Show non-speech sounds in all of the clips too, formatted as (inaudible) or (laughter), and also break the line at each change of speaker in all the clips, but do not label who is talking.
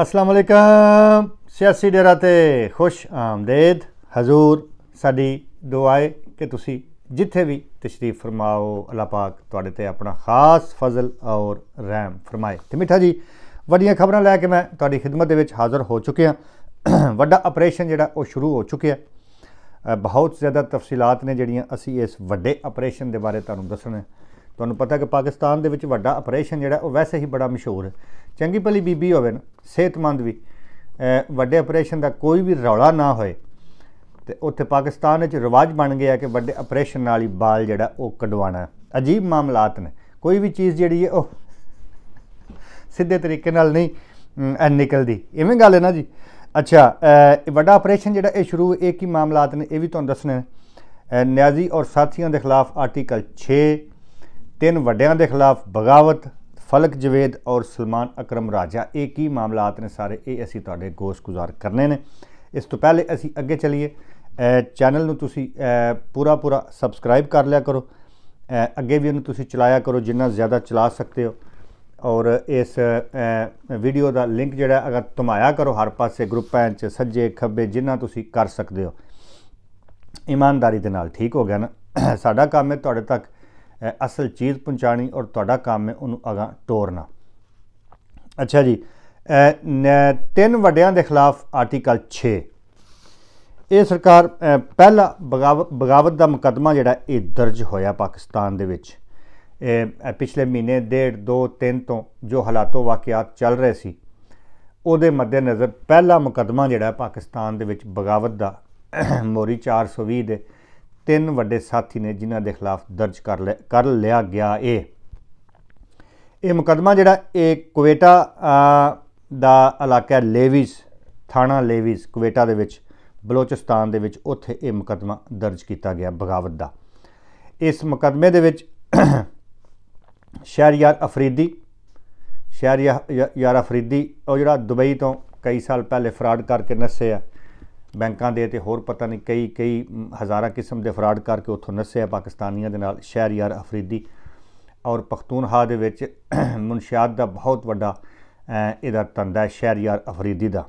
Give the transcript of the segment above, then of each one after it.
ਅਸਲਾਮ ਅਲੈਕਮ ਸਿਆਸੀ ਡੇਰਾ ਤੇ ਖੁਸ਼ ਆਮਦੇਦ ਹਜ਼ੂਰ ਸਾਡੀ ਦੁਆਏ ਕਿ ਤੁਸੀਂ ਜਿੱਥੇ ਵੀ ਤਸ਼ਰੀਫ ਫਰਮਾਓ ਅੱਲਾ ਪਾਕ ਤੁਹਾਡੇ ਤੇ ਆਪਣਾ ਖਾਸ ਫਜ਼ਲ ਔਰ ਰਹਿਮ ਫਰਮਾਏ ਤੇ ਮਿੱਠਾ ਜੀ ਵੱਡੀਆਂ ਖਬਰਾਂ ਲੈ ਕੇ ਮੈਂ ਤੁਹਾਡੀ ਖਿਦਮਤ ਦੇ ਵਿੱਚ ਹਾਜ਼ਰ ਹੋ ਚੁੱਕਿਆ (clears throat) ਵੱਡਾ ਆਪਰੇਸ਼ਨ ਜਿਹੜਾ ਉਹ ਸ਼ੁਰੂ ਹੋ ਚੁੱਕਿਆ ਬਹੁਤ ਜ਼ਿਆਦਾ ਤਫਸੀਲਾਤ ਨੇ ਜਿਹੜੀਆਂ ਅਸੀਂ ਇਸ ਵੱਡੇ ਆਪਰੇਸ਼ਨ ਦੇ ਬਾਰੇ ਤੁਹਾਨੂੰ ਦੱਸਣਾ ਤੁਹਾਨੂੰ ਪਤਾ ਕਿ ਪਾਕਿਸਤਾਨ ਦੇ ਵਿੱਚ ਵੱਡਾ ਆਪਰੇਸ਼ਨ ਜਿਹੜਾ ਉਹ ਵੈਸੇ ਹੀ ਬੜਾ ਮਸ਼ਹੂਰ ਹੈ ਚੰਗੀ ਭਲੀ ਬੀਬੀ ਹੋਵੇ ਨਾ ਸਿਹਤਮੰਦ ਵੀ ਵੱਡੇ ਆਪਰੇਸ਼ਨ ਦਾ ਕੋਈ ਵੀ ਰੌਲਾ ਨਾ ਹੋਏ ਤੇ ਉੱਥੇ ਪਾਕਿਸਤਾਨ ਵਿੱਚ ਰਿਵਾਜ ਬਣ ਗਿਆ ਕਿ ਵੱਡੇ ਆਪਰੇਸ਼ਨ ਨਾਲ ਹੀ ਬਾਲ ਜਿਹੜਾ ਉਹ ਕਢਵਾਣਾ ਅਜੀਬ ਮਾਮਲਾਤ ਨੇ ਕੋਈ ਵੀ ਚੀਜ਼ ਜਿਹੜੀ ਹੈ ਉਹ ਸਿੱਧੇ ਤਰੀਕੇ ਨਾਲ ਨਹੀਂ ਨਿਕਲਦੀ ਇਵੇਂ ਗੱਲ ਹੈ ਨਾ ਜੀ ਅੱਛਾ ਵੱਡਾ ਆਪਰੇਸ਼ਨ ਜਿਹੜਾ ਇਹ ਸ਼ੁਰੂ ਇੱਕ ਹੀ ਮਾਮਲਾਤ ਨੇ ਇਹ ਵੀ ਤੁਹਾਨੂੰ ਦੱਸਣੇ ਨੇ ਨਿਆਜ਼ੀ ਔਰ ਸਾਥੀਆਂ ਦੇ ਖਿਲਾਫ ਆਰਟੀਕਲ 6 ਤਿੰਨ ਵੱਡਿਆਂ ਦੇ ਖਿਲਾਫ ਬਗਾਵਤ ਫਲਕ ਜਵੇਦ ਔਰ ਸਲਮਾਨ ਅਕਰਮ ਰਾਜਾ ਇਹ ਕੀ ਮਾਮਲਾਤ ਨੇ ਸਾਰੇ ਇਹ ਅਸੀਂ ਤੁਹਾਡੇ ਗੋਸ਼ ਗੁਜ਼ਾਰ ਕਰਨੇ ਨੇ ਇਸ ਤੋਂ ਪਹਿਲੇ ਅਸੀਂ ਅੱਗੇ ਚਲੀਏ ਚੈਨਲ ਨੂੰ ਤੁਸੀਂ ਪੂਰਾ ਪੂਰਾ ਸਬਸਕ੍ਰਾਈਬ ਕਰ ਲਿਆ ਕਰੋ ਅੱਗੇ ਵੀ ਉਹਨੂੰ ਤੁਸੀਂ ਚਲਾਇਆ ਕਰੋ ਜਿੰਨਾ ਜ਼ਿਆਦਾ ਚਲਾ ਸਕਦੇ ਹੋ ਔਰ ਇਸ ਵੀਡੀਓ ਦਾ ਲਿੰਕ ਜਿਹੜਾ ਅਗਰ ਤੁਮਾਇਆ ਕਰੋ ਹਰ ਪਾਸੇ ਗਰੁੱਪਾਂ 'ਚ ਸੱਜੇ ਖੱਬੇ ਜਿੰਨਾ ਤੁਸੀਂ ਕਰ ਸਕਦੇ ਹੋ ਇਮਾਨਦਾਰੀ ਦੇ ਨਾਲ ਠੀਕ ਹੋ ਗਿਆ ਨਾ ਸਾਡਾ ਕੰਮ ਹੈ ਤੁਹਾਡੇ ਤੱਕ ਅਸਲ ਚੀਜ਼ ਪਹੁੰਚਾਣੀ ਔਰ ਤੁਹਾਡਾ ਕੰਮ ਹੈ ਉਹਨੂੰ ਅਗਾ ਟੋਰਨਾ ਅੱਛਾ ਜੀ ਤਿੰਨ ਵੱਡਿਆਂ ਦੇ ਖਿਲਾਫ ਆਰਟੀਕਲ 6 ਇਹ ਸਰਕਾਰ ਪਹਿਲਾ ਬਗਾਵਤ ਦਾ ਮੁਕਦਮਾ ਜਿਹੜਾ ਇਹ ਦਰਜ ਹੋਇਆ ਪਾਕਿਸਤਾਨ ਦੇ ਵਿੱਚ ਪਿਛਲੇ ਮਹੀਨੇ ਡੇਢ 2 3 ਤੋਂ ਜੋ ਹਾਲਾਤੋ ਵਾਕਿਆਤ ਚੱਲ ਰਹੇ ਸੀ ਉਹਦੇ ਮੱਦੇਨਜ਼ਰ ਪਹਿਲਾ ਮੁਕਦਮਾ ਜਿਹੜਾ ਪਾਕਿਸਤਾਨ ਦੇ ਵਿੱਚ ਬਗਾਵਤ ਦਾ ਮੋਰੀ 420 ਦੇ ਤਿੰਨ ਵੱਡੇ ਸਾਥੀ ਨੇ ਜਿਨ੍ਹਾਂ ਦੇ ਖਿਲਾਫ ਦਰਜ ਕਰ ਲਿਆ ਗਿਆ ਇਹ ਇਹ ਮੁਕਦਮਾ ਜਿਹੜਾ ਇਹ ਕੁਵੇਟਾ ਦਾ ਇਲਾਕਾ ਲੇਵਿਸ ਥਾਣਾ ਲੇਵਿਸ ਕੁਵੇਟਾ ਦੇ ਵਿੱਚ ਬਲੋਚਿਸਤਾਨ ਦੇ ਵਿੱਚ ਉੱਥੇ ਇਹ ਮੁਕਦਮਾ ਦਰਜ ਕੀਤਾ ਗਿਆ ਬਗਾਵਤ ਦਾ ਇਸ ਮੁਕਦਮੇ ਦੇ ਵਿੱਚ ਸ਼ਹਿਰੀਆਰ ਅਫਰੀਦੀ ਯਾਰ ਅਫਰੀਦੀ ਉਹ ਜਿਹੜਾ ਦੁਬਈ ਤੋਂ ਕਈ ਸਾਲ ਪਹਿਲੇ ਫਰਾਡ ਕਰਕੇ ਨਸੇ ਆ ਬੈਂਕਾਂ ਦੇ ਤੇ ਹੋਰ ਪਤਾ ਨਹੀਂ ਕਈ ਕਈ ਹਜ਼ਾਰਾਂ ਕਿਸਮ ਦੇ ਫਰਾਡ ਕਰਕੇ ਉੱਥੋਂ ਨਸਿਆ ਪਾਕਿਸਤਾਨੀਆਂ ਦੇ ਨਾਲ ਸ਼ਹਿਰੀਆਰ ਅਫਰੀਦੀ ਔਰ ਹਾ ਦੇ ਵਿੱਚ (clears throat) ਮਨਸ਼ਿਆਤ ਦਾ ਬਹੁਤ ਵੱਡਾ ਇਹਦਾ ਤੰਦਾ ਸ਼ਹਿਰੀਆਰ ਅਫਰੀਦੀ ਦਾ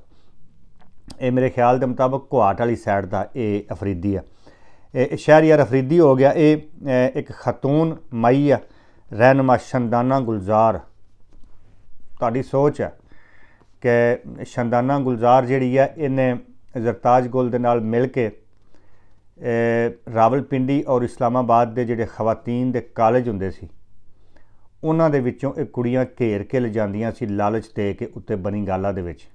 ਇਹ ਮੇਰੇ ਖਿਆਲ ਦੇ ਮੁਤਾਬਕ ਕੁਹਾਟ ਵਾਲੀ ਸਾਈਡ ਦਾ ਇਹ ਅਫਰੀਦੀ ਆ ਇਹ ਸ਼ਹਿਰੀਆਰ ਅਫਰੀਦੀ ਹੋ ਗਿਆ ਇਹ ਇੱਕ ਖਤੂਨ ਮਾਈ ਆ ਰਹਿਨਮਾ ਸ਼ੰਦਾਨਾ ਗੁਲਜ਼ਾਰ ਤੁਹਾਡੀ ਸੋਚ ਹੈ ਕਿ ਸ਼ੰਦਾਨਾ ਗੁਲਜ਼ਾਰ ਜਿਹੜੀ ਆ ਇਹਨੇ ਜ਼ਰਤਾਜ ਗੁਲ ਦੇ ਨਾਲ ਮਿਲ ਕੇ ਰਾਵਲਪਿੰਡੀ ਔਰ ਇਸਲਾਮਾਬਾਦ ਦੇ ਜਿਹੜੇ ਖਵਾਤੀਨ ਦੇ ਕਾਲਜ ਹੁੰਦੇ ਸੀ ਉਹਨਾਂ ਦੇ ਵਿੱਚੋਂ ਇਹ ਕੁੜੀਆਂ ਘੇਰ ਕੇ ਲੈ ਜਾਂਦੀਆਂ ਸੀ ਲਾਲਚ ਦੇ ਕੇ ਉੱਤੇ ਬਣੀ ਗਾਲਾ ਦੇ ਵਿੱਚ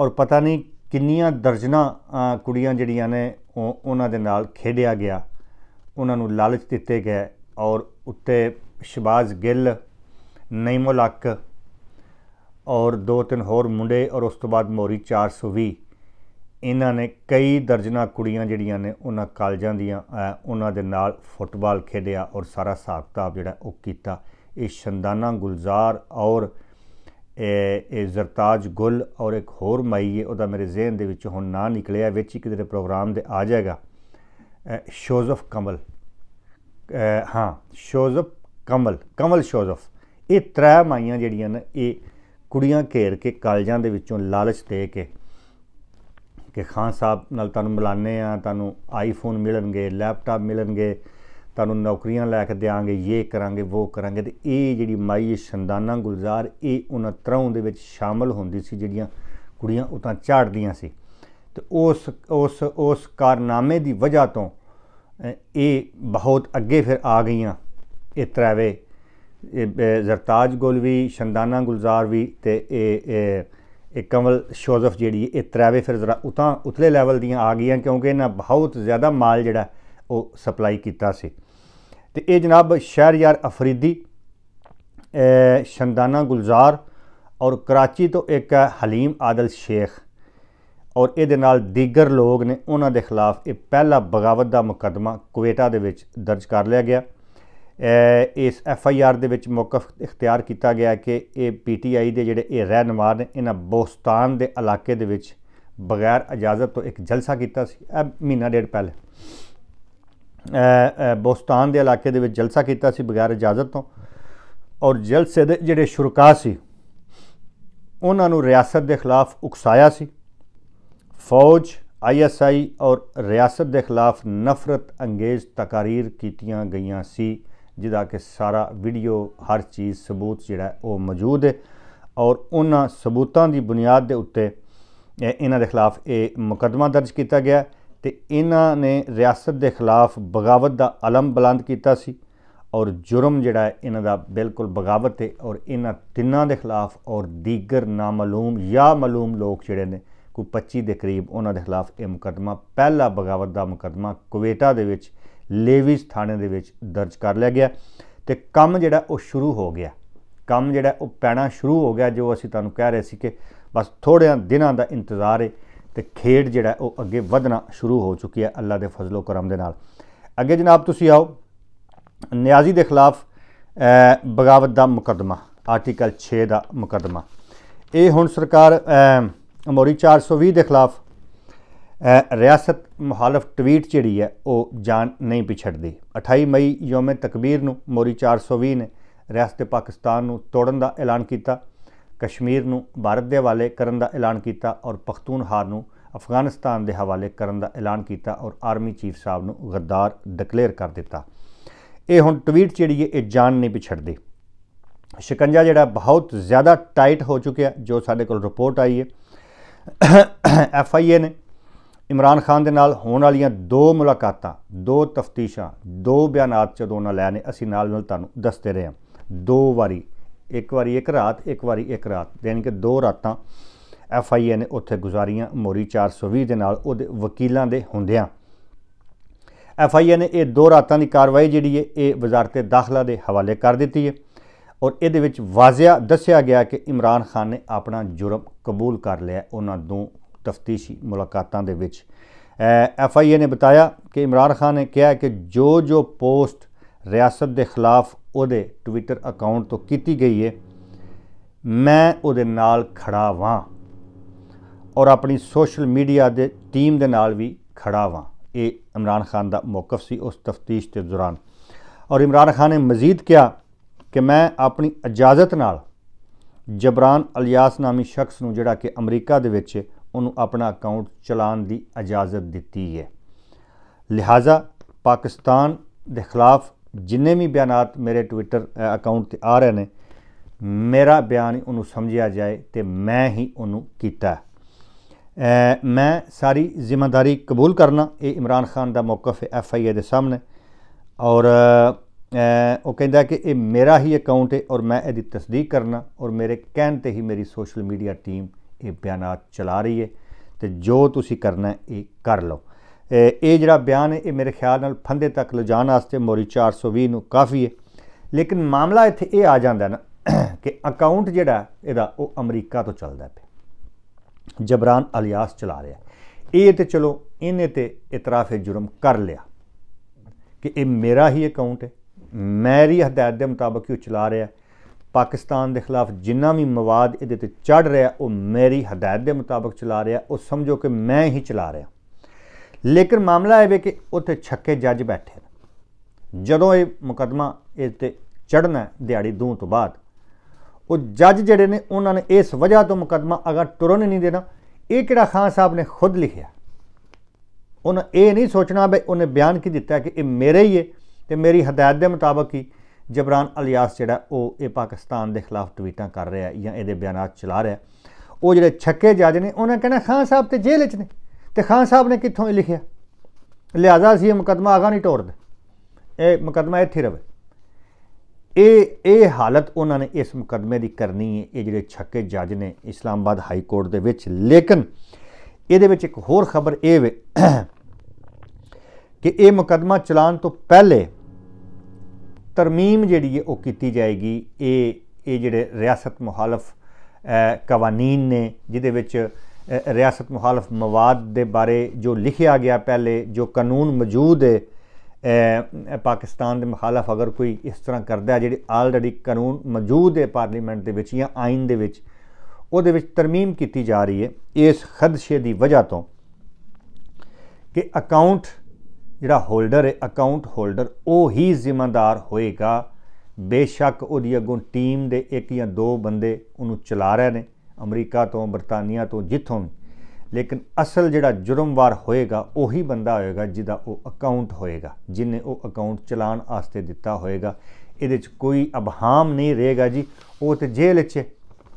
ਔਰ ਪਤਾ ਨਹੀਂ ਕਿੰਨੀਆਂ ਦਰਜਨਾ ਕੁੜੀਆਂ ਜਿਹੜੀਆਂ ਨੇ ਉਹਨਾਂ ਦੇ ਨਾਲ ਖੇਡਿਆ ਗਿਆ ਉਹਨਾਂ ਨੂੰ ਲਾਲਚ ਦਿੱਤੇ ਗਏ ਔਰ ਉੱਤੇ ਸ਼ਬਾਜ਼ ਗਿੱਲ ਨੈਮੁਲਕ ਔਰ ਦੋ ਤਿੰਨ ਹੋਰ ਮੁੰਡੇ ਔਰ ਉਸ ਤੋਂ ਬਾਅਦ ਮੋਰੀ 420 ਇਹਨਾਂ ਨੇ ਕਈ ਦਰਜਨਾ ਕੁੜੀਆਂ ਜਿਹੜੀਆਂ ਨੇ ਉਹਨਾਂ ਕਾਲਜਾਂ ਦੀਆਂ ਉਹਨਾਂ ਦੇ ਨਾਲ ਫੁੱਟਬਾਲ ਖੇਡਿਆ ਔਰ ਸਾਰਾ ਹਿਸਾਬ ਜਿਹੜਾ ਉਹ ਕੀਤਾ ਇਹ ਸ਼ੰਦਾਨਾ ਗੁਲਜ਼ਾਰ ਔਰ ਇਹ ਜ਼ਰਤਾਜ ਗੁਲ ਔਰ ਇੱਕ ਹੋਰ ਮਾਈਏ ਉਹਦਾ ਮੇਰੇ ਜ਼ਿਹਨ ਦੇ ਵਿੱਚ ਹੁਣ ਨਾ ਨਿਕਲਿਆ ਵਿੱਚ ਇੱਕ ਦਿਨ ਪ੍ਰੋਗਰਾਮ ਦੇ ਆ ਜਾਏਗਾ ਸ਼ੋਜ਼ਫ ਕਮਲ ਹਾਂ ਸ਼ੋਜ਼ਫ ਕਮਲ ਕਮਲ ਸ਼ੋਜ਼ਫ ਇਹ ਤਰੇ ਮਾਈਆਂ ਜਿਹੜੀਆਂ ਨੇ ਇਹ ਕੁੜੀਆਂ ਘੇਰ ਕੇ ਕਾਲਜਾਂ ਦੇ ਵਿੱਚੋਂ ਲਾਲਚ ਦੇ ਕੇ ਕਿ ਖਾਨ ਸਾਹਿਬ ਨਾਲ ਤੁਹਾਨੂੰ ਮਿਲਾਨੇ ਆ ਤੁਹਾਨੂੰ ਆਈਫੋਨ ਮਿਲਣਗੇ ਲੈਪਟਾਪ ਮਿਲਣਗੇ ਤੁਹਾਨੂੰ ਨੌਕਰੀਆਂ ਲੈ ਕੇ ਦੇਾਂਗੇ ਇਹ ਕਰਾਂਗੇ ਉਹ ਕਰਾਂਗੇ ਤੇ ਇਹ ਜਿਹੜੀ ਮਾਈ ਸ਼ੰਦਾਨਾ ਗੁਲਜ਼ਾਰ ਇਹ ਉਹਨਾਂ ਤਰ੍ਹਾਂ ਦੇ ਵਿੱਚ ਸ਼ਾਮਲ ਹੁੰਦੀ ਸੀ ਜਿਹੜੀਆਂ ਕੁੜੀਆਂ ਉਤਾਂ ਝਾੜਦੀਆਂ ਸੀ ਤੇ ਉਸ ਉਸ ਉਸ ਕਾਰਨਾਮੇ ਦੀ ਵਜ੍ਹਾ ਤੋਂ ਇਹ ਬਹੁਤ ਅੱਗੇ ਫਿਰ ਆ ਗਈਆਂ ਇਤਰਾਵੇ ਗੁਲ ਵੀ ਸ਼ੰਦਾਨਾ ਗੁਲਜ਼ਾਰ ਵੀ ਤੇ ਇਹ ਇਹ ਕਮਲ ਸ਼ੋਜ਼ਫ ਜਿਹੜੀ ਇਹ ਤਰਾਵੇ ਫਿਰ ਜ਼ਰਾ ਉਤਾਂ ਉਤਲੇ ਲੈਵਲ ਦੀਆਂ ਆ ਗਈਆਂ ਕਿਉਂਕਿ ਇਹਨਾਂ ਬਹੁਤ ਜ਼ਿਆਦਾ ਮਾਲ ਜਿਹੜਾ ਉਹ ਸਪਲਾਈ ਕੀਤਾ ਸੀ ਤੇ ਇਹ ਜਨਾਬ ਸ਼ਹਿਰਯਾਰ ਅਫਰੀਦੀ ਸ਼ੰਦਾਨਾ ਗੁਲਜ਼ਾਰ ਔਰ ਕਰਾਚੀ ਤੋਂ ਇੱਕ ਹਲੀਮ ਆਦਲ ਸ਼ੇਖ ਔਰ ਇਹਦੇ ਨਾਲ ਦੀਗਰ ਲੋਕ ਨੇ ਉਹਨਾਂ ਦੇ ਖਿਲਾਫ ਇਹ ਪਹਿਲਾ ਬਗਾਵਤ ਦਾ ਮੁਕਦਮਾ ਕੁਵੇਟਾ ਦੇ ਵਿੱਚ ਦਰਜ ਕਰ ਲਿਆ ਗਿਆ ਇਸ ਐਫ ਆਈ ਆਰ ਦੇ ਵਿੱਚ ਮੌਕਫ ਇਖਤਿਆਰ ਕੀਤਾ ਗਿਆ ਕਿ ਇਹ ਪੀ ਟੀ ਆਈ ਦੇ ਜਿਹੜੇ ਇਹ ਰਹਿਨਮਾਰ ਨੇ ਇਹਨਾਂ ਬੋਸਤਾਨ ਦੇ ਇਲਾਕੇ ਦੇ ਵਿੱਚ ਬਗੈਰ ਇਜਾਜ਼ਤ ਤੋਂ ਇੱਕ ਜਲਸਾ ਕੀਤਾ ਸੀ ਇਹ ਮਹੀਨਾ ਡੇਢ ਪਹਿਲੇ ਬੋਸਤਾਨ ਦੇ ਇਲਾਕੇ ਦੇ ਵਿੱਚ ਜਲਸਾ ਕੀਤਾ ਸੀ ਬਗੈਰ ਇਜਾਜ਼ਤ ਤੋਂ ਔਰ ਜਲਸੇ ਦੇ ਜਿਹੜੇ ਸ਼ੁਰਕਾ ਸੀ ਉਹਨਾਂ ਨੂੰ ਰਿਆਸਤ ਦੇ ਖਿਲਾਫ ਉਕਸਾਇਆ ਸੀ ਫੌਜ ਆਈਐਸਆਈ ਔਰ ਰਿਆਸਤ ਦੇ ਖਿਲਾਫ ਨਫ਼ਰਤ ਅੰਗੇਜ਼ ਤਕਰੀਰ ਕੀਤੀਆਂ ਗਈਆਂ ਸੀ ਜਿਹਦਾ ਕਿ ਸਾਰਾ ਵੀਡੀਓ ਹਰ ਚੀਜ਼ ਸਬੂਤ ਜਿਹੜਾ ਉਹ ਮੌਜੂਦ ਹੈ ਔਰ ਉਹਨਾਂ ਸਬੂਤਾਂ ਦੀ ਬੁਨਿਆਦ ਦੇ ਉੱਤੇ ਇਹਨਾਂ ਦੇ ਖਿਲਾਫ ਇਹ ਮੁਕਦਮਾ ਦਰਜ ਕੀਤਾ ਗਿਆ ਤੇ ਇਹਨਾਂ ਨੇ ਰਿਆਸਤ ਦੇ ਖਿਲਾਫ ਬਗਾਵਤ ਦਾ ਅਲਮ ਬੁਲੰਦ ਕੀਤਾ ਸੀ ਔਰ ਜੁਰਮ ਜਿਹੜਾ ਇਹਨਾਂ ਦਾ ਬਿਲਕੁਲ ਬਗਾਵਤ ਹੈ ਔਰ ਇਹਨਾਂ ਤਿੰਨਾਂ ਦੇ ਖਿਲਾਫ ਔਰ ਦੀਗਰ ਨਾਮਾਲੂਮ ਜਾਂ ਮਾਲੂਮ ਲੋਕ ਜਿਹੜੇ ਨੇ ਕੋਈ 25 ਦੇ ਕਰੀਬ ਉਹਨਾਂ ਦੇ ਖਿਲਾਫ ਇਹ ਮੁਕਦਮਾ ਪਹਿਲਾ ਬਗਾਵਤ ਦਾ ਮੁਕਦਮਾ ਕੁਵੇਟਾ ਦੇ ਵਿੱਚ ਲੇਵਿਸ ਥਾਣੇ ਦੇ ਵਿੱਚ ਦਰਜ ਕਰ ਲਿਆ ਗਿਆ ਤੇ ਕੰਮ ਜਿਹੜਾ ਉਹ ਸ਼ੁਰੂ ਹੋ ਗਿਆ ਕੰਮ ਜਿਹੜਾ ਉਹ ਪੈਣਾ ਸ਼ੁਰੂ ਹੋ ਗਿਆ ਜੋ ਅਸੀਂ ਤੁਹਾਨੂੰ ਕਹਿ ਰਹੇ ਸੀ ਕਿ ਬਸ ਥੋੜਿਆਂ ਦਿਨਾਂ ਦਾ ਇੰਤਜ਼ਾਰ ਹੈ ਤੇ ਖੇਡ ਜਿਹੜਾ ਉਹ ਅੱਗੇ ਵਧਣਾ ਸ਼ੁਰੂ ਹੋ ਚੁੱਕੀ ਹੈ ਅੱਲਾ ਦੇ ਫਜ਼ਲੋ ਕਰਮ ਦੇ ਨਾਲ ਅੱਗੇ ਜਨਾਬ ਤੁਸੀਂ ਆਓ ਨਿਆਜ਼ੀ ਦੇ ਖਿਲਾਫ ਬਗਾਵਤ ਦਾ ਮੁਕਦਮਾ ਆਰਟੀਕਲ 6 ਦਾ ਮੁਕਦਮਾ ਇਹ ਹੁਣ ਸਰਕਾਰ ਮੋਰੀ 420 ਦੇ ਖਿਲਾਫ ਰਿਆਸਤ ਮੁਖਾਲਫ ਟਵੀਟ ਜਿਹੜੀ ਹੈ ਉਹ ਜਾਨ ਨਹੀਂ ਪਿਛੜਦੀ 28 ਮਈ ਯੋਮੇ ਤਕਬੀਰ ਨੂੰ ਮੋਰੀ 420 ਨੇ ਰਿਆਸਤ ਪਾਕਿਸਤਾਨ ਨੂੰ ਤੋੜਨ ਦਾ ਐਲਾਨ ਕੀਤਾ ਕਸ਼ਮੀਰ ਨੂੰ ਭਾਰਤ ਦੇ ਹਵਾਲੇ ਕਰਨ ਦਾ ਐਲਾਨ ਕੀਤਾ ਔਰ ਹਾਰ ਨੂੰ ਅਫਗਾਨਿਸਤਾਨ ਦੇ ਹਵਾਲੇ ਕਰਨ ਦਾ ਐਲਾਨ ਕੀਤਾ ਔਰ ਆਰਮੀ ਚੀਫ ਸਾਹਿਬ ਨੂੰ ਗੱਦਾਰ ਡਿਕਲੇਅਰ ਕਰ ਦਿੱਤਾ ਇਹ ਹੁਣ ਟਵੀਟ ਜਿਹੜੀ ਹੈ ਇਹ ਜਾਨ ਨਹੀਂ ਪਿਛੜਦੀ ਸ਼ਿਕੰਜਾ ਜਿਹੜਾ ਬਹੁਤ ਜ਼ਿਆਦਾ ਟਾਈਟ ਹੋ ਚੁੱਕਿਆ ਜੋ ਸਾਡੇ ਕੋਲ ਰਿਪੋਰਟ ਆਈ ਹੈ ਐਫ ਆਈ ਨੇ ਇਮਰਾਨ ਖਾਨ ਦੇ ਨਾਲ ਹੋਣ ਵਾਲੀਆਂ ਦੋ ਮੁਲਾਕਾਤਾਂ ਦੋ ਤਫਤੀਸ਼ਾਂ ਦੋ ਬਿਆਨਾਤ ਜਦੋਂ ਉਹਨਾਂ ਲੈ ਅਸੀਂ ਨਾਲ ਨਾਲ ਤੁਹਾਨੂੰ ਦੱਸਦੇ ਰਹੇ ਹਾਂ ਦੋ ਵਾਰੀ ਇੱਕ ਵਾਰੀ ਇੱਕ ਰਾਤ ਇੱਕ ਵਾਰੀ ਇੱਕ ਰਾਤ ਯਾਨੀ ਕਿ ਦੋ ਰਾਤਾਂ ਐਫ ਆਈ ਐ ਨੇ ਉੱਥੇ ਗੁਜ਼ਾਰੀਆਂ ਮੋਰੀ 420 ਦੇ ਨਾਲ ਉਹਦੇ ਵਕੀਲਾਂ ਦੇ ਹੁੰਦਿਆਂ ਐਫ ਆਈ ਐ ਨੇ ਇਹ ਦੋ ਰਾਤਾਂ ਦੀ ਕਾਰਵਾਈ ਜਿਹੜੀ ਹੈ ਇਹ ਵਜ਼ਾਰਤ ਦਾਖਲਾ ਦੇ ਹਵਾਲੇ ਕਰ ਦਿੱਤੀ ਹੈ ਔਰ ਇਹਦੇ ਵਿੱਚ ਵਾਜ਼ਿਆ ਦੱਸਿਆ ਗਿਆ ਕਿ ਇਮਰਾਨ ਖਾਨ ਨੇ ਆਪਣਾ ਜੁਰਮ ਕਬੂਲ ਕਰ ਲਿਆ ਉਹਨਾਂ ਦੋ ਤਫਤੀਸ਼ੀ ਮੁਲਾਕਾਤਾਂ ਦੇ ਵਿੱਚ ਐਫ ਆਈ ਏ ਨੇ ਬਤਾਇਆ ਕਿ ਇਮਰਾਨ ਖਾਨ ਨੇ ਕਿਹਾ ਕਿ ਜੋ ਜੋ ਪੋਸਟ ਰਿਆਸਤ ਦੇ ਖਿਲਾਫ ਉਹਦੇ ਟਵਿੱਟਰ ਅਕਾਊਂਟ ਤੋਂ ਕੀਤੀ ਗਈ ਹੈ ਮੈਂ ਉਹਦੇ ਨਾਲ ਖੜਾ ਵਾਂ ਔਰ ਆਪਣੀ ਸੋਸ਼ਲ ਮੀਡੀਆ ਦੇ ਟੀਮ ਦੇ ਨਾਲ ਵੀ ਖੜਾ ਵਾਂ ਇਹ ਇਮਰਾਨ ਖਾਨ ਦਾ ਮੌਕਫ ਸੀ ਉਸ ਤਫਤੀਸ਼ ਦੇ ਦੌਰਾਨ ਔਰ ਇਮਰਾਨ ਖਾਨ ਨੇ ਮਜ਼ੀਦ ਕਿਹਾ ਕਿ ਮੈਂ ਆਪਣੀ ਇਜਾਜ਼ਤ ਨਾਲ ਜਬਰਾਨ ਅਲਿਆਸ ਨਾਮੀ ਸ਼ਖਸ ਨੂੰ ਜਿਹੜਾ ਕਿ ਅਮਰੀਕਾ ਦੇ ਵਿੱਚ ਉਹਨੂੰ ਆਪਣਾ ਅਕਾਊਂਟ ਚਲਾਉਣ ਦੀ ਇਜਾਜ਼ਤ ਦਿੱਤੀ ਹੈ ਲਿਹਾਜ਼ਾ ਪਾਕਿਸਤਾਨ ਦੇ ਖਿਲਾਫ ਜਿੰਨੇ ਵੀ ਬਿਆਨਾਤ ਮੇਰੇ ਟਵਿੱਟਰ ਅਕਾਊਂਟ ਤੇ ਆ ਰਹੇ ਨੇ ਮੇਰਾ ਬਿਆਨ ਉਹਨੂੰ ਸਮਝਿਆ ਜਾਏ ਤੇ ਮੈਂ ਹੀ ਉਹਨੂੰ ਕੀਤਾ ਮੈਂ ਸਾਰੀ ਜ਼ਿੰਮੇਵਾਰੀ ਕਬੂਲ ਕਰਨਾ ਇਹ ਇਮਰਾਨ ਖਾਨ ਦਾ ਮੌਕਫ ਹੈ ਐਫ ਆਈ ਏ ਦੇ ਸਾਹਮਣੇ ਔਰ ਉਹ ਕਹਿੰਦਾ ਕਿ ਇਹ ਮੇਰਾ ਹੀ ਅਕਾਊਂਟ ਹੈ ਔਰ ਮੈਂ ਇਹਦੀ ਤਸਦੀਕ ਕਰਨਾ ਔਰ ਮੇਰੇ ਕਹਿਣ ਤੇ ਹੀ ਮੇਰੀ ਸੋਸ਼ਲ ਮੀਡੀਆ ਟੀਮ ਇਹ ਬਿਆਨਾਤ ਚਲਾ ਰਹੀ ਹੈ ਤੇ ਜੋ ਤੁਸੀਂ ਕਰਨਾ ਇਹ ਕਰ ਲਓ ਇਹ ਜਿਹੜਾ ਬਿਆਨ ਹੈ ਇਹ ਮੇਰੇ ਖਿਆਲ ਨਾਲ ਫੰਦੇ ਤੱਕ ਲਿਜਾਣ ਵਾਸਤੇ ਮੋਰੀ 420 ਨੂੰ ਕਾਫੀ ਹੈ ਲੇਕਿਨ ਮਾਮਲਾ ਇੱਥੇ ਇਹ ਆ ਜਾਂਦਾ ਨਾ (clears throat) ਕਿ ਅਕਾਊਂਟ ਜਿਹੜਾ ਇਹਦਾ ਉਹ ਅਮਰੀਕਾ ਤੋਂ ਚੱਲਦਾ ਪਿਆ ਜਬਰਾਨ ਅਲਿਆਸ ਚਲਾ ਰਿਹਾ ਇਹ ਤੇ ਚਲੋ ਇਹਨੇ ਤੇ ਇਤਰਾਫੇ ਜੁਰਮ ਕਰ ਲਿਆ ਕਿ ਇਹ ਮੇਰਾ ਹੀ ਅਕਾਊਂਟ ਹੈ ਮੈਰੀ ਹਦਾਇਤ ਦੇ ਮੁਤਾਬਕ ਹੀ ਚਲਾ ਰਿਹਾ ਪਾਕਿਸਤਾਨ ਦੇ ਖਿਲਾਫ ਜਿੰਨਾ ਵੀ ਮਵਾਦ ਇਹਦੇ ਤੇ ਚੜ ਰਿਹਾ ਉਹ ਮੇਰੀ ਹਦਾਇਤ ਦੇ ਮੁਤਾਬਕ ਚਲਾ ਰਿਹਾ ਉਹ ਸਮਝੋ ਕਿ ਮੈਂ ਹੀ ਚਲਾ ਰਿਹਾ ਲੇਕਿਨ ਮਾਮਲਾ ਇਹ ਵੇ ਕਿ ਉੱਥੇ ਛੱਕੇ ਜੱਜ ਬੈਠੇ ਜਦੋਂ ਇਹ ਮੁਕਦਮਾ ਇਹ ਤੇ ਚੜਨਾ ਦਿਹਾੜੀ ਦੂ ਤੋਂ ਬਾਅਦ ਉਹ ਜੱਜ ਜਿਹੜੇ ਨੇ ਉਹਨਾਂ ਨੇ ਇਸ ਵਜ੍ਹਾ ਤੋਂ ਮੁਕਦਮਾ ਅਗਰ ਤੁਰਨ ਨਹੀਂ ਦੇਣਾ ਇਹ ਕਿਹੜਾ ਖਾਨ ਸਾਹਿਬ ਨੇ ਖੁਦ ਲਿਖਿਆ ਉਹਨਾਂ ਇਹ ਨਹੀਂ ਸੋਚਣਾ ਬਈ ਉਹਨੇ ਬਿਆਨ ਕੀ ਦਿੱਤਾ ਕਿ ਇਹ ਮੇਰੇ ਹੀ ਹੈ ਤੇ ਮੇਰੀ ਹਦਾਇਤ ਦੇ ਮੁਤਾਬਕ ਹੀ ਜਬਰਾਨ ਅਲਿਆਸ ਜਿਹੜਾ ਉਹ ਇਹ ਪਾਕਿਸਤਾਨ ਦੇ ਖਿਲਾਫ ਟਵੀਟਾਂ ਕਰ ਰਿਹਾ ਜਾਂ ਇਹਦੇ ਬਿਆਨਾਂ ਚਲਾ ਰਿਹਾ ਉਹ ਜਿਹੜੇ ਛੱਕੇ ਜੱਜ ਨੇ ਉਹਨਾਂ ਕਹਿੰਦਾ ਖਾਨ ਸਾਹਿਬ ਤੇ ਜੇਲ੍ਹ 'ਚ ਨੇ ਤੇ ਖਾਨ ਸਾਹਿਬ ਨੇ ਕਿੱਥੋਂ ਇਹ ਲਿਖਿਆ ਲਿਆਜ਼ਾ ਸੀ ਇਹ ਮੁਕਦਮਾ ਆਗਾ ਨਹੀਂ ਟੋਰਦੇ ਇਹ ਮੁਕਦਮਾ ਇੱਥੇ ਰਵੇ ਇਹ ਇਹ ਹਾਲਤ ਉਹਨਾਂ ਨੇ ਇਸ ਮੁਕਦਮੇ ਦੀ ਕਰਨੀ ਹੈ ਇਹ ਜਿਹੜੇ ਛੱਕੇ ਜੱਜ ਨੇ ਇਸਲਾਮਾਬਾਦ ਹਾਈ ਕੋਰਟ ਦੇ ਵਿੱਚ ਲੇਕਿਨ ਇਹਦੇ ਵਿੱਚ ਇੱਕ ਹੋਰ ਖਬਰ ਇਹ ਵੇ ਕਿ ਇਹ ਮੁਕਦਮਾ ਚਲਾਨ ਤੋਂ ਪਹਿਲੇ ਤਰਮੀਮ ਜਿਹੜੀ ਹੈ ਉਹ ਕੀਤੀ ਜਾਏਗੀ ਇਹ ਇਹ ਜਿਹੜੇ ਰਿਆਸਤ ਮੁਖਾਲਫ ਕਾਨੂੰਨ ਨੇ ਜਿਹਦੇ ਵਿੱਚ ਰਿਆਸਤ ਮੁਖਾਲਫ ਮਵਾਦ ਦੇ ਬਾਰੇ ਜੋ ਲਿਖਿਆ ਗਿਆ ਪਹਿਲੇ ਜੋ ਕਾਨੂੰਨ ਮੌਜੂਦ ਹੈ ਪਾਕਿਸਤਾਨ ਦੇ ਮੁਖਾਲਫ ਅਗਰ ਕੋਈ ਇਸ ਤਰ੍ਹਾਂ ਕਰਦਾ ਜਿਹੜੇ ਆਲਰੇਡੀ ਕਾਨੂੰਨ ਮੌਜੂਦ ਹੈ ਪਾਰਲੀਮੈਂਟ ਦੇ ਵਿੱਚ ਜਾਂ ਆਇਨ ਦੇ ਵਿੱਚ ਉਹਦੇ ਵਿੱਚ ਤਰਮੀਮ ਕੀਤੀ ਜਾ ਰਹੀ ਹੈ ਇਸ ਖਦਸ਼ੇ ਦੀ ਵਜ੍ਹਾ ਤੋਂ ਕਿ ਅਕਾਊਂਟ ਜਿਹੜਾ ਹੋਲਡਰ ਹੈ ਅਕਾਊਂਟ ਹੋਲਡਰ ਉਹ ਹੀ ਜ਼ਿੰਮੇਦਾਰ ਹੋਏਗਾ ਬੇਸ਼ੱਕ ਉਹਦੀ ਅਗੋਂ ਟੀਮ ਦੇ ਇੱਕ ਜਾਂ ਦੋ ਬੰਦੇ ਉਹਨੂੰ ਚਲਾ ਰਹੇ ਨੇ ਅਮਰੀਕਾ ਤੋਂ ਬਰਤਾਨੀਆ ਤੋਂ ਜਿੱਥੋਂ ਵੀ ਲੇਕਿਨ ਅਸਲ ਜਿਹੜਾ ਜੁਰਮਵਾਰ ਹੋਏਗਾ ਉਹੀ ਬੰਦਾ ਹੋਏਗਾ ਜਿਹਦਾ ਉਹ ਅਕਾਊਂਟ ਹੋਏਗਾ ਜਿਨੇ ਉਹ ਅਕਾਊਂਟ ਚਲਾਣ ਆਸਤੇ ਦਿੱਤਾ ਹੋਏਗਾ ਇਹਦੇ 'ਚ ਕੋਈ ਅਬਹਾਮ ਨਹੀਂ ਰਹੇਗਾ ਜੀ ਉਹ ਤੇ ਜੇਲ੍ਹ 'ਚ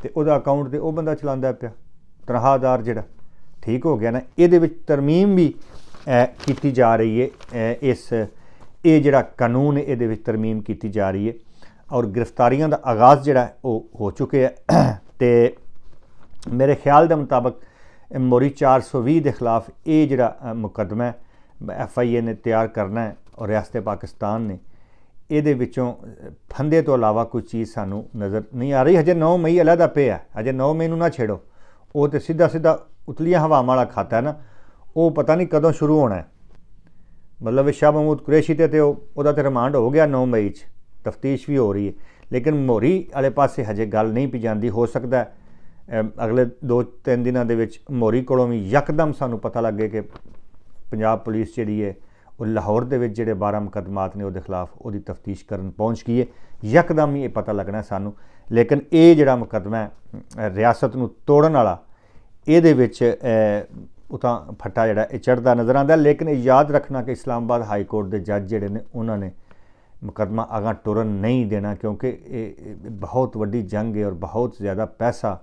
ਤੇ ਉਹਦਾ ਅਕਾਊਂਟ ਤੇ ਉਹ ਬੰਦਾ ਚਲਾਉਂਦਾ ਪਿਆ ਤਰਹਾਦਾਰ ਜਿਹੜਾ ਠੀਕ ਹੋ ਗਿਆ ਨਾ ਇਹਦੇ ਵਿੱਚ ਤਰਮੀਮ ਵੀ ਕੀਤੀ ਜਾ ਰਹੀ ਹੈ ਇਸ ਇਹ ਜਿਹੜਾ ਕਾਨੂੰਨ ਇਹਦੇ ਵਿੱਚ ਤਰਮੀਮ ਕੀਤੀ ਜਾ ਰਹੀ ਹੈ ਔਰ ਗ੍ਰਿਫਤਾਰੀਆਂ ਦਾ ਆਗਾਜ਼ ਜਿਹੜਾ ਉਹ ਹੋ ਚੁੱਕਿਆ ਹੈ ਤੇ ਮੇਰੇ ਖਿਆਲ ਦੇ ਮੁਤਾਬਕ ਮੋਰੀ 420 ਦੇ ਖਿਲਾਫ ਇਹ ਜਿਹੜਾ ਮੁਕਦਮਾ ਐਫ ਆਈ ਏ ਨੇ ਤਿਆਰ ਕਰਨਾ ਹੈ ਔਰ ਰਿਆਸਤੇ ਪਾਕਿਸਤਾਨ ਨੇ ਇਹਦੇ ਵਿੱਚੋਂ ਫੰਦੇ ਤੋਂ ਇਲਾਵਾ ਕੋਈ ਚੀਜ਼ ਸਾਨੂੰ ਨਜ਼ਰ ਨਹੀਂ ਆ ਰਹੀ ਹਜੇ 9 ਮਈ ਅਲੱਗ ਪਿਆ ਹਜੇ 9 ਮਈ ਨੂੰ ਨਾ ਛੇੜੋ ਉਹ ਤੇ ਸਿੱਧਾ ਸਿੱਧਾ ਉਤਲੀਆਂ ਹਵਾਵਾਂ ਵਾਲਾ ਖਾਤਾ ਹੈ ਨਾ ਉਹ ਪਤਾ ਨਹੀਂ ਕਦੋਂ ਸ਼ੁਰੂ ਹੋਣਾ ਹੈ ਮਤਲਬ ਇਹ ਸ਼ਾਹ ਮਹਮੂਦ ਕੁਰੈਸ਼ੀ ਤੇ ਤੇ ਉਹਦਾ ਤੇ ਰਿਮਾਂਡ ਹੋ ਗਿਆ 9 ਮਈ 'ਚ ਤਫਤੀਸ਼ ਵੀ ਹੋ ਰਹੀ ਹੈ ਲੇਕਿਨ ਮੋਰੀ ਵਾਲੇ ਪਾਸੇ ਹਜੇ ਗੱਲ ਨਹੀਂ ਪੀ ਜਾਂਦੀ ਹੋ ਸਕਦਾ ਅਗਲੇ 2-3 ਦਿਨਾਂ ਦੇ ਵਿੱਚ ਮੋਰੀ ਕੋਲੋਂ ਵੀ ਯਕਦਮ ਸਾਨੂੰ ਪਤਾ ਲੱਗੇ ਕਿ ਪੰਜਾਬ ਪੁਲਿਸ ਜਿਹੜੀ ਹੈ ਉਹ ਲਾਹੌਰ ਦੇ ਵਿੱਚ ਜਿਹੜੇ 12 ਮੁਕਦਮਾਤ ਨੇ ਉਹਦੇ ਖਿਲਾਫ ਉਹਦੀ ਤਫਤੀਸ਼ ਕਰਨ ਪਹੁੰਚ ਗਈ ਹੈ ਯਕਦਮ ਹੀ ਇਹ ਪਤਾ ਲੱਗਣਾ ਸਾਨੂੰ ਲੇਕਿਨ ਇਹ ਜਿਹੜਾ ਮੁਕਦਮਾ ਰਿਆਸਤ ਨੂੰ ਤੋੜਨ ਵਾਲਾ ਇਹਦੇ ਵਿੱਚ ਉਤਾ ਫੱਟਾ ਜਿਹੜਾ ਇਹ ਚੜਦਾ ਨਜ਼ਰ ਆਂਦਾ ਲੇਕਿਨ ਯਾਦ ਰੱਖਣਾ ਕਿ ਇਸਲਾਮਾਬਾਦ ਹਾਈ ਕੋਰਟ ਦੇ ਜੱਜ ਜਿਹੜੇ ਨੇ ਉਹਨਾਂ ਨੇ ਮੁਕਦਮਾ ਅਗਾ ਟੁਰਨ ਨਹੀਂ ਦੇਣਾ ਕਿਉਂਕਿ ਇਹ ਬਹੁਤ ਵੱਡੀ ਜੰਗ ਹੈ ਔਰ ਬਹੁਤ ਜ਼ਿਆਦਾ ਪੈਸਾ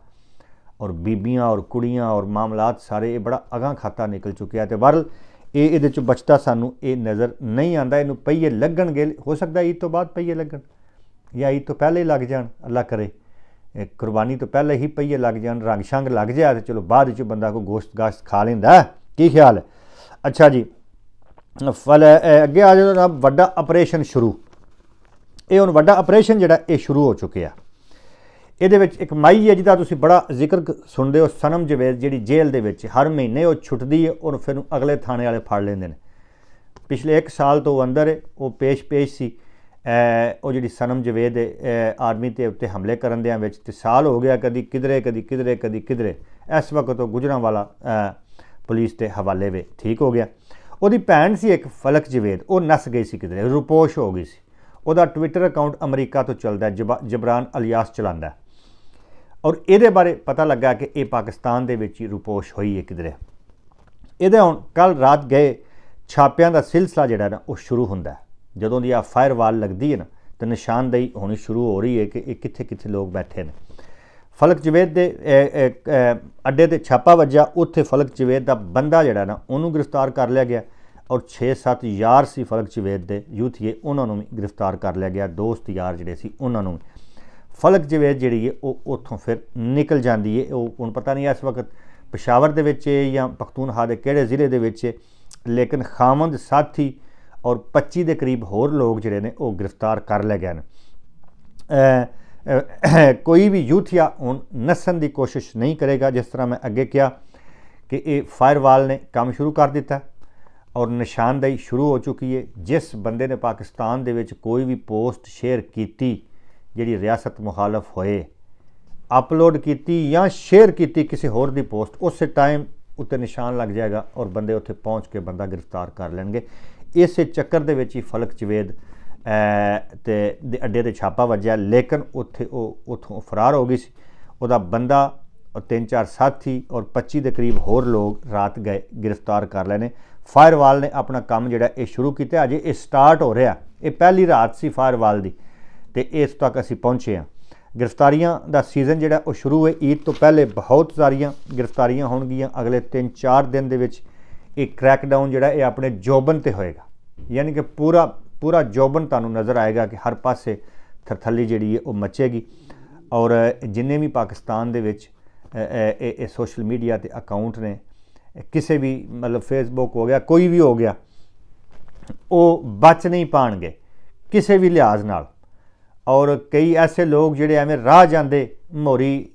ਔਰ ਬੀਬੀਆਂ ਔਰ ਕੁੜੀਆਂ ਔਰ ਮਾਮਲਾਤ ਸਾਰੇ ਇਹ ਬੜਾ ਅਗਾ ਖਾਤਾ ਨਿਕਲ ਚੁੱਕਿਆ ਤੇ ਬਰਲ ਇਹ ਇਹਦੇ ਚ ਬਚਦਾ ਸਾਨੂੰ ਇਹ ਨਜ਼ਰ ਨਹੀਂ ਆਂਦਾ ਇਹਨੂੰ ਪਈਏ ਲੱਗਣਗੇ ਹੋ ਸਕਦਾ ਈਦ ਤੋਂ ਬਾਅਦ ਪਈਏ ਲੱਗਣ ਜਾਂ ਈਦ ਤੋਂ ਪਹਿਲੇ ਲੱਗ ਜਾਣ ਅੱਲਾ ਕਰੇ ਕੁਰਬਾਨੀ ਤੋਂ ਪਹਿਲਾਂ ਹੀ ਪਈਏ ਲੱਗ ਜਾਣ ਰੰਗ ਸ਼ੰਗ ਲੱਗ ਜਾਏ ਤੇ ਚਲੋ ਬਾਅਦ ਵਿੱਚ ਬੰਦਾ ਕੋ ਗੋਸ਼ਤ ਗਾਸ਼ਤ ਖਾ ਲੈਂਦਾ ਕੀ ਖਿਆਲ ਹੈ ਅੱਛਾ ਜੀ ਫਲ ਅੱਗੇ ਆ ਜਾਓ ਨਾ ਵੱਡਾ ਆਪਰੇਸ਼ਨ ਸ਼ੁਰੂ ਇਹ ਹੁਣ ਵੱਡਾ ਆਪਰੇਸ਼ਨ ਜਿਹੜਾ ਇਹ ਸ਼ੁਰੂ ਹੋ ਚੁੱਕਿਆ ਇਹਦੇ ਵਿੱਚ ਇੱਕ ਮਾਈ ਹੈ ਜਿਹਦਾ ਤੁਸੀਂ ਬੜਾ ਜ਼ਿਕਰ ਸੁਣਦੇ ਹੋ ਸਨਮ ਜਵੇਦ ਜਿਹੜੀ ਜੇਲ੍ਹ ਦੇ ਵਿੱਚ ਹਰ ਮਹੀਨੇ ਉਹ ਛੁੱਟਦੀ ਹੈ ਔਰ ਫਿਰ ਅਗਲੇ ਥਾਣੇ ਵਾਲੇ ਫੜ ਲੈਂਦੇ ਨੇ ਪਿਛਲੇ 1 ਸਾਲ ਤੋਂ ਅੰਦਰ ਉਹ ਪੇਸ਼ ਪੇਸ਼ ਸੀ ਉਹ ਜਿਹੜੀ ਸਨਮ ਜਵੇਦ ਆਰਮੀ ਤੇ ਉੱਤੇ ਹਮਲੇ ਕਰਨ ਦੇ ਵਿੱਚ ਤੇ ਸਾਲ ਹੋ ਗਿਆ ਕਦੀ ਕਿਧਰੇ ਕਦੀ ਕਿਧਰੇ ਕਦੀ ਕਿਧਰੇ ਇਸ ਵਕਤ ਉਹ ਗੁਜਰਾਂ ਵਾਲਾ ਪੁਲਿਸ ਤੇ ਹਵਾਲੇ ਵੇ ਠੀਕ ਹੋ ਗਿਆ ਉਹਦੀ ਭੈਣ ਸੀ ਇੱਕ ਫਲਕ ਜਵੇਦ ਉਹ ਨਸ ਗਈ ਸੀ ਕਿਧਰੇ ਰੂਪੋਸ਼ ਹੋ ਗਈ ਸੀ ਉਹਦਾ ਟਵਿੱਟਰ ਅਕਾਊਂਟ ਅਮਰੀਕਾ ਤੋਂ ਚੱਲਦਾ ਜਬਰਾਨ ਅਲਿਆਸ ਚਲਾਉਂਦਾ ਔਰ ਇਹਦੇ ਬਾਰੇ ਪਤਾ ਲੱਗਾ ਕਿ ਇਹ ਪਾਕਿਸਤਾਨ ਦੇ ਵਿੱਚ ਹੀ ਰੂਪੋਸ਼ ਹੋਈ ਹੈ ਕਿਧਰੇ ਇਹਦੇ ਹੁਣ ਕੱਲ ਰਾਤ ਗਏ ਛਾਪਿਆਂ ਦਾ ਸਿਲਸਿਲਾ ਜਿਹੜਾ ਨਾ ਉਹ ਸ਼ੁਰੂ ਹੁੰਦਾ ਜਦੋਂ ਦੀ ਆ ਫਾਇਰਵਾਲ ਲੱਗਦੀ ਹੈ ਨਾ ਤੇ ਨਿਸ਼ਾਨਦੇਹੀ ਹੋਣੀ ਸ਼ੁਰੂ ਹੋ ਰਹੀ ਹੈ ਕਿ ਇਹ ਕਿੱਥੇ ਕਿੱਥੇ ਲੋਕ ਬੈਠੇ ਨੇ ਫਲਕ ਜਵੇਦ ਦੇ ਅੱਡੇ ਤੇ ਛਾਪਾ ਵੱਜਾ ਉੱਥੇ ਫਲਕ ਜਵੇਦ ਦਾ ਬੰਦਾ ਜਿਹੜਾ ਨਾ ਉਹਨੂੰ ਗ੍ਰਿਫਤਾਰ ਕਰ ਲਿਆ ਗਿਆ ਔਰ 6-7 ਯਾਰ ਸੀ ਫਲਕ ਜਵੇਦ ਦੇ ਯੂਥੀਏ ਉਹਨਾਂ ਨੂੰ ਵੀ ਗ੍ਰਿਫਤਾਰ ਕਰ ਲਿਆ ਗਿਆ ਦੋਸਤ ਯਾਰ ਜਿਹੜੇ ਸੀ ਉਹਨਾਂ ਨੂੰ ਫਲਕ ਜਵੇਦ ਜਿਹੜੀ ਹੈ ਉਹ ਉੱਥੋਂ ਫਿਰ ਨਿਕਲ ਜਾਂਦੀ ਹੈ ਉਹ ਹੁਣ ਪਤਾ ਨਹੀਂ ਇਸ ਵਕਤ ਪਸ਼ਾਵਰ ਦੇ ਵਿੱਚ ਹੈ ਜਾਂ ਪਖਤੂਨਖਾ ਦੇ ਕਿਹੜੇ ਜ਼ਿਲ੍ਹੇ ਦੇ ਵਿੱਚ ਹੈ ਲੇਕਿਨ ਖਾਮੰਦ ਸਾਥੀ ਔਰ 25 ਦੇ ਕਰੀਬ ਹੋਰ ਲੋਕ ਜਿਹੜੇ ਨੇ ਉਹ ਗ੍ਰਿਫਤਾਰ ਕਰ ਲਏ ਗਏ ਨੇ ਕੋਈ ਵੀ ਯੂਥਿਆ ਹੁਣ ਨਸਣ ਦੀ ਕੋਸ਼ਿਸ਼ ਨਹੀਂ ਕਰੇਗਾ ਜਿਸ ਤਰ੍ਹਾਂ ਮੈਂ ਅੱਗੇ ਕਿਹਾ ਕਿ ਇਹ ਫਾਇਰਵਾਲ ਨੇ ਕੰਮ ਸ਼ੁਰੂ ਕਰ ਦਿੱਤਾ ਔਰ ਨਿਸ਼ਾਨਦੇਹੀ ਸ਼ੁਰੂ ਹੋ ਚੁੱਕੀ ਹੈ ਜਿਸ ਬੰਦੇ ਨੇ ਪਾਕਿਸਤਾਨ ਦੇ ਵਿੱਚ ਕੋਈ ਵੀ ਪੋਸਟ ਸ਼ੇਅਰ ਕੀਤੀ ਜਿਹੜੀ ਰਿਆਸਤ ਮੁਖਾਲਫ ਹੋਏ ਅਪਲੋਡ ਕੀਤੀ ਜਾਂ ਸ਼ੇਅਰ ਕੀਤੀ ਕਿਸੇ ਹੋਰ ਦੀ ਪੋਸਟ ਉਸੇ ਟਾਈਮ ਉੱਤੇ ਨਿਸ਼ਾਨ ਲੱਗ ਜਾਏਗਾ ਔਰ ਬੰਦੇ ਉੱਥੇ ਪਹੁੰਚ ਕੇ ਬੰਦਾ ਗ੍ਰਿਫਤਾਰ ਕਰ ਲੈਣਗੇ ਇਸੇ ਚੱਕਰ ਦੇ ਵਿੱਚ ਹੀ ਫਲਕ ਜਵੇਦ ਤੇ ਦੇ ਅੱਡੇ ਤੇ ਛਾਪਾ ਵੱਜਿਆ ਲੇਕਿਨ ਉੱਥੇ ਉਹ ਉਥੋਂ ਫਰਾਰ ਹੋ ਗਈ ਸੀ ਉਹਦਾ ਬੰਦਾ ਔਰ ਤਿੰਨ ਚਾਰ ਸਾਥੀ ਔਰ 25 ਦੇ ਕਰੀਬ ਹੋਰ ਲੋਕ ਰਾਤ ਗਏ ਗ੍ਰਿਫਤਾਰ ਕਰ ਲਏ ਨੇ ਫਾਇਰਵਾਲ ਨੇ ਆਪਣਾ ਕੰਮ ਜਿਹੜਾ ਇਹ ਸ਼ੁਰੂ ਕੀਤਾ ਅਜੇ ਇਹ ਸਟਾਰਟ ਹੋ ਰਿਹਾ ਇਹ ਪਹਿਲੀ ਰਾਤ ਸੀ ਫਾਇਰਵਾਲ ਦੀ ਤੇ ਇਸ ਤੱਕ ਅਸੀਂ ਪਹੁੰਚੇ ਹਾਂ ਗ੍ਰਿਫਤਾਰੀਆਂ ਦਾ ਸੀਜ਼ਨ ਜਿਹੜਾ ਉਹ ਸ਼ੁਰੂ ਹੋਏ ਈਦ ਤੋਂ ਪਹਿਲੇ ਬਹੁਤ ਜ਼ਾਰੀਆਂ ਗ੍ਰਿਫਤਾਰੀਆਂ ਹੋਣਗੀਆਂ ਅਗਲੇ 3-4 ਦਿਨ ਦੇ ਵਿੱਚ ਇਹ ਕ੍ਰੈਕਡਾਊਨ ਜਿਹੜਾ ਇਹ ਆਪਣੇ ਜੋਬਨ ਤੇ ਹੋਏਗਾ ਯਾਨੀ ਕਿ ਪੂਰਾ ਪੂਰਾ ਜੋਬਨ ਤੁਹਾਨੂੰ ਨਜ਼ਰ ਆਏਗਾ ਕਿ ਹਰ ਪਾਸੇ ਥਰਥੱਲੀ ਜਿਹੜੀ ਹੈ ਉਹ ਮੱਚੇਗੀ ਔਰ ਜਿੰਨੇ ਵੀ ਪਾਕਿਸਤਾਨ ਦੇ ਵਿੱਚ ਇਹ ਇਹ ਸੋਸ਼ਲ ਮੀਡੀਆ ਤੇ ਅਕਾਊਂਟ ਨੇ ਕਿਸੇ ਵੀ ਮਤਲਬ ਫੇਸਬੁੱਕ ਹੋ ਗਿਆ ਕੋਈ ਵੀ ਹੋ ਗਿਆ ਉਹ ਬਚ ਨਹੀਂ ਪਾਣਗੇ ਕਿਸੇ ਵੀ ਲਿਹਾਜ਼ ਨਾਲ ਔਰ ਕਈ ਐਸੇ ਲੋਕ ਜਿਹੜੇ ਐਵੇਂ ਰਾਹ ਜਾਂਦੇ ਮੋਰੀ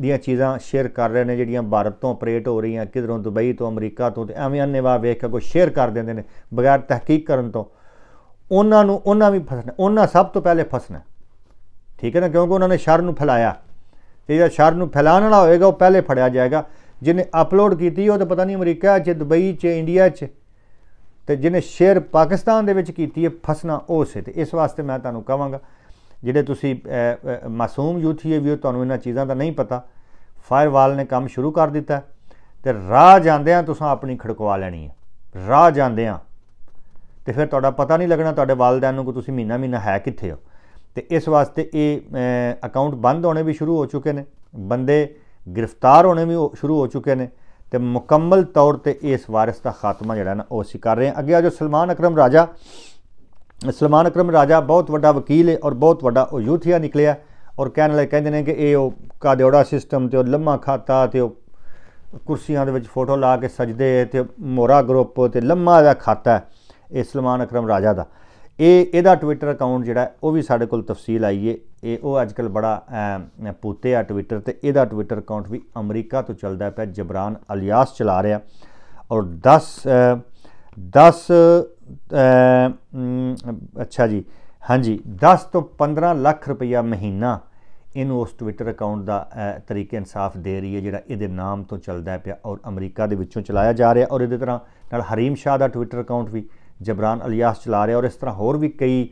ਦੀਆਂ ਚੀਜ਼ਾਂ ਸ਼ੇਅਰ ਕਰ ਰਹੇ ਨੇ ਜਿਹੜੀਆਂ ਭਾਰਤ ਤੋਂ ਆਪਰੇਟ ਹੋ ਰਹੀਆਂ ਕਿਧਰੋਂ ਦੁਬਈ ਤੋਂ ਅਮਰੀਕਾ ਤੋਂ ਤੇ ਐਵੇਂ ਅੰਨੇਵਾ ਵੇਖ ਕੇ ਕੋਈ ਸ਼ੇਅਰ ਕਰ ਦਿੰਦੇ ਨੇ ਬਗੈਰ ਤਹਿਕੀਕ ਕਰਨ ਤੋਂ ਉਹਨਾਂ ਨੂੰ ਉਹਨਾਂ ਵੀ ਫਸਣਾ ਉਹਨਾਂ ਸਭ ਤੋਂ ਪਹਿਲੇ ਫਸਣਾ ਠੀਕ ਹੈ ਨਾ ਕਿਉਂਕਿ ਉਹਨਾਂ ਨੇ ਸ਼ਰ ਨੂੰ ਫੈਲਾਇਆ ਤੇ ਜਿਹੜਾ ਸ਼ਰ ਨੂੰ ਫੈਲਾਣ ਵਾਲਾ ਹੋਏਗਾ ਉਹ ਪਹਿਲੇ ਫੜਿਆ ਜਾਏਗਾ ਜਿਹਨੇ ਅਪਲੋਡ ਕੀਤੀ ਉਹ ਤਾਂ ਪਤਾ ਨਹੀਂ ਅਮਰੀਕਾ 'ਚ ਦੁਬਈ 'ਚ ਇੰਡੀਆ 'ਚ ਤੇ ਜਿਹਨੇ ਸ਼ੇਅਰ ਪਾਕਿਸਤਾਨ ਦੇ ਵਿੱਚ ਕੀਤੀ ਹੈ ਫਸਣਾ ਉਹ ਸੇ ਤੇ ਇਸ ਵਾਸਤੇ ਮੈਂ ਤੁਹਾਨੂੰ ਕਹਾਂਗਾ ਜਿਹੜੇ ਤੁਸੀਂ ਮਾਸੂਮ ਹੀ ਵੀ ਤੁਹਾਨੂੰ ਇਹਨਾਂ ਚੀਜ਼ਾਂ ਦਾ ਨਹੀਂ ਪਤਾ ਫਾਇਰਵਾਲ ਨੇ ਕੰਮ ਸ਼ੁਰੂ ਕਰ ਦਿੱਤਾ ਤੇ ਰਾਹ ਜਾਂਦਿਆਂ ਤੁਸੀਂ ਆਪਣੀ ਖੜਕਵਾ ਲੈਣੀ ਹੈ ਰਾਹ ਜਾਂਦਿਆਂ ਤੇ ਫਿਰ ਤੁਹਾਡਾ ਪਤਾ ਨਹੀਂ ਲੱਗਣਾ ਤੁਹਾਡੇ ਵਾਲਦਿਆਂ ਨੂੰ ਕਿ ਤੁਸੀਂ ਮਹੀਨਾ ਮਹੀਨਾ ਹੈ ਕਿੱਥੇ ਹੋ ਤੇ ਇਸ ਵਾਸਤੇ ਇਹ ਅਕਾਊਂਟ ਬੰਦ ਹੋਣੇ ਵੀ ਸ਼ੁਰੂ ਹੋ ਚੁੱਕੇ ਨੇ ਬੰਦੇ ਗ੍ਰਿਫਤਾਰ ਹੋਣੇ ਵੀ ਸ਼ੁਰੂ ਹੋ ਚੁੱਕੇ ਨੇ ਤੇ ਮੁਕੰਮਲ ਤੌਰ ਤੇ ਇਸ ਵਾਰਿਸ ਦਾ ਖਾਤਮਾ ਜਿਹੜਾ ਨਾ ਉਹ ਸੀ ਕਰ ਰਹੇ ਆ ਅੱਗੇ ਆ ਜੋ ਸਲਮਾਨ ਅਕਰਮ ਰਾਜਾ ਸਲਮਾਨ ਅਕਰਮ ਰਾਜਾ ਬਹੁਤ ਵੱਡਾ ਵਕੀਲ ਹੈ ਔਰ ਬਹੁਤ ਵੱਡਾ ਉਹ ਯੂਥੀਆ ਨਿਕਲਿਆ ਔਰ ਕਹਿਣ ਲੱਗੇ ਕਹਿੰਦੇ ਨੇ ਕਿ ਇਹ ਉਹ ਕਾਦਿਓੜਾ ਸਿਸਟਮ ਤੇ ਉਹ ਲੰਮਾ ਖਾਤਾ ਤੇ ਉਹ ਕੁਰਸੀਆਂ ਦੇ ਵਿੱਚ ਫੋਟੋ ਲਾ ਕੇ ਸਜਦੇ ਤੇ ਮੋਰਾ ਗਰੁੱਪ ਤੇ ਲੰਮਾ ਦਾ ਖਾਤਾ ਇਹ ਸਲਮਾਨ ਅਕਰਮ ਰਾਜਾ ਦਾ ਇਹ ਇਹਦਾ ਟਵਿੱਟਰ ਅਕਾਊਂਟ ਜਿਹੜਾ ਉਹ ਵੀ ਸਾਡੇ ਕੋਲ ਤਫਸੀਲ ਆਈ ਏ ਇਹ ਉਹ ਅੱਜਕੱਲ ਬੜਾ ਪੂਤੇ ਆ ਟਵਿੱਟਰ ਤੇ ਇਹਦਾ ਟਵਿੱਟਰ ਅਕਾਊਂਟ ਵੀ ਅਮਰੀਕਾ ਤੋਂ ਚੱਲਦਾ ਪਿਆ ਜਬਰਾਨ ਅਲਿਆਸ ਚਲਾ ਰਿਹਾ ਔਰ 10 10 ਅੱਛਾ ਜੀ ਹਾਂਜੀ 10 ਤੋਂ 15 ਲੱਖ ਰੁਪਇਆ ਮਹੀਨਾ ਇਹਨੂੰ ਉਸ ਟਵਿੱਟਰ ਅਕਾਊਂਟ ਦਾ ਤਰੀਕੇ ਇਨਸਾਫ ਦੇ ਰਹੀ ਹੈ ਜਿਹੜਾ ਇਹਦੇ ਨਾਮ ਤੋਂ ਚੱਲਦਾ ਪਿਆ ਔਰ ਅਮਰੀਕਾ ਦੇ ਵਿੱਚੋਂ ਚਲਾਇਆ ਜਾ ਰਿਹਾ ਔਰ ਇਹਦੇ ਤਰ੍ਹਾਂ ਨਾਲ ਹਰੀਮ ਸ਼ਾਹ ਦਾ ਟਵਿੱਟਰ ਅਕਾਊਂਟ ਵੀ ਜਬਰਾਨ ਅਲਿਆਸ ਚਲਾ ਰਿਹਾ ਔਰ ਇਸ ਤਰ੍ਹਾਂ ਹੋਰ ਵੀ ਕਈ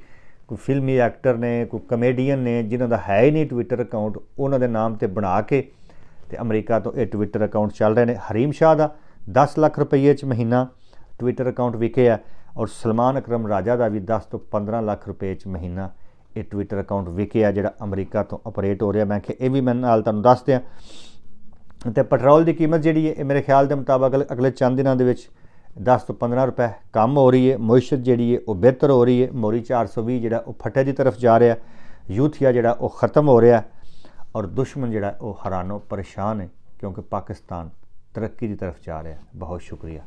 ਕੋਈ ਫਿਲਮੀ ਐਕਟਰ ਨੇ ਕੋਈ ਕਮੇਡੀਅਨ ਨੇ ਜਿਨ੍ਹਾਂ ਦਾ ਹੈ ਹੀ ਨਹੀਂ ਟਵਿੱਟਰ ਅਕਾਊਂਟ ਉਹਨਾਂ ਦੇ ਨਾਮ ਤੇ ਬਣਾ ਕੇ ਤੇ ਅਮਰੀਕਾ ਤੋਂ ਇਹ ਟਵਿੱਟਰ ਅਕਾਊਂਟ ਚੱਲ ਰਹੇ ਨੇ ਹਰੀਮ ਸ਼ਾਹ ਦਾ 10 ਲੱਖ ਰੁਪਏ ਚ ਮਹੀਨਾ ਟਵਿੱਟਰ ਅਕਾਊਂਟ ਵਿਕੇ ਆ ਔਰ ਸਲਮਾਨ ਅਕਰਮ ਰਾਜਾ ਦਾ ਵੀ 10 ਤੋਂ 15 ਲੱਖ ਰੁਪਏ ਚ ਮਹੀਨਾ ਇਹ ਟਵਿੱਟਰ ਅਕਾਊਂਟ ਵਿਕਿਆ ਜਿਹੜਾ ਅਮਰੀਕਾ ਤੋਂ ਆਪਰੇਟ ਹੋ ਰਿਹਾ ਮੈਂ ਕਿ ਇਹ ਵੀ ਮੈਂ ਨਾਲ ਤੁਹਾਨੂੰ ਦੱਸ ਦਿਆਂ ਤੇ ਪੈਟਰੋਲ ਦੀ ਕੀਮਤ ਜਿਹੜੀ ਹੈ ਮੇਰੇ ਖਿਆਲ ਦੇ ਮੁਤਾਬਕ ਅਗਲੇ ਚੰਦ ਦਿਨਾਂ ਦੇ ਵਿੱਚ 10 ਤੋਂ 15 ਰੁਪਏ ਕਮ ਹੋ ਰਹੀ ਹੈ ਮੁਇਸ਼ਤ ਜਿਹੜੀ ਹੈ ਉਹ ਬਿਹਤਰ ਹੋ ਰਹੀ ਹੈ ਮੋਰੀ 420 ਜਿਹੜਾ ਉਹ ਫੱਟੇ ਦੀ ਤਰਫ ਜਾ ਰਿਹਾ ਯੂਥੀਆ ਜਿਹੜਾ ਉਹ ਖਤਮ ਹੋ ਰਿਹਾ ਔਰ ਦੁਸ਼ਮਣ ਜਿਹੜਾ ਉਹ ਹੈਰਾਨੋ ਪਰੇਸ਼ਾਨ ਹੈ ਕਿਉਂਕਿ ਪਾਕਿਸਤਾਨ ਤਰੱਕੀ ਦੀ ਤਰਫ ਜਾ ਰਿਹਾ ਬਹੁਤ ਸ਼ੁਕਰੀਆ